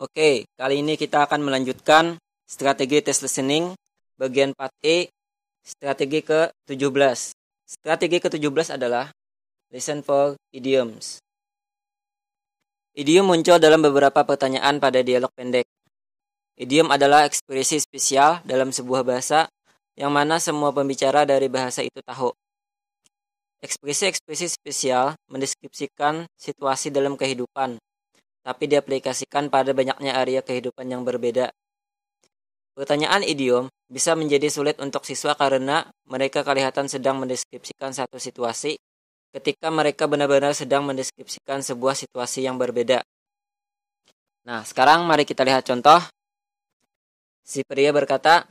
Oke, kali ini kita akan melanjutkan strategi test listening bagian 4 E, strategi ke-17. Strategi ke-17 adalah listen for idioms. Idiom muncul dalam beberapa pertanyaan pada dialog pendek. Idiom adalah ekspresi spesial dalam sebuah bahasa yang mana semua pembicara dari bahasa itu tahu. Ekspresi-ekspresi spesial mendeskripsikan situasi dalam kehidupan, tapi diaplikasikan pada banyaknya area kehidupan yang berbeda. Pertanyaan idiom bisa menjadi sulit untuk siswa karena mereka kelihatan sedang mendeskripsikan satu situasi ketika mereka benar-benar sedang mendeskripsikan sebuah situasi yang berbeda. Nah, sekarang mari kita lihat contoh. Si pria berkata,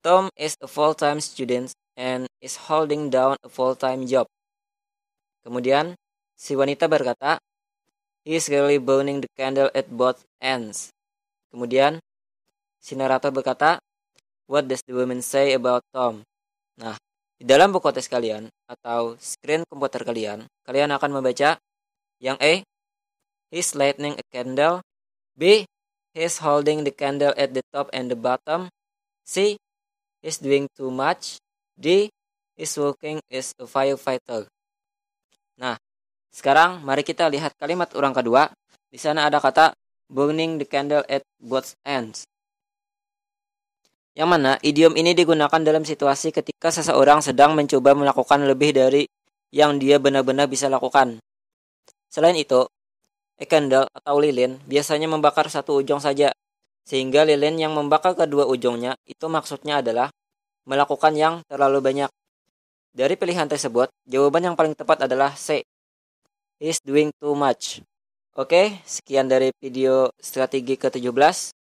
Tom is a full-time student and is holding down a full-time job. Kemudian, si wanita berkata, He is really burning the candle at both ends. Kemudian, si narator berkata, What does the woman say about Tom? Nah, di dalam buku tes kalian atau screen komputer kalian, kalian akan membaca yang A, He's lighting a candle. B, He's holding the candle at the top and the bottom. C, He's doing too much. D is working as a firefighter. Nah, sekarang mari kita lihat kalimat orang kedua. Di sana ada kata burning the candle at both ends. Yang mana idiom ini digunakan dalam situasi ketika seseorang sedang mencoba melakukan lebih dari yang dia benar-benar bisa lakukan. Selain itu, a candle atau lilin biasanya membakar satu ujung saja, sehingga lilin yang membakar kedua ujungnya itu maksudnya adalah melakukan yang terlalu banyak. Dari pilihan tersebut, jawaban yang paling tepat adalah C. is doing too much. Oke, sekian dari video strategi ke-17.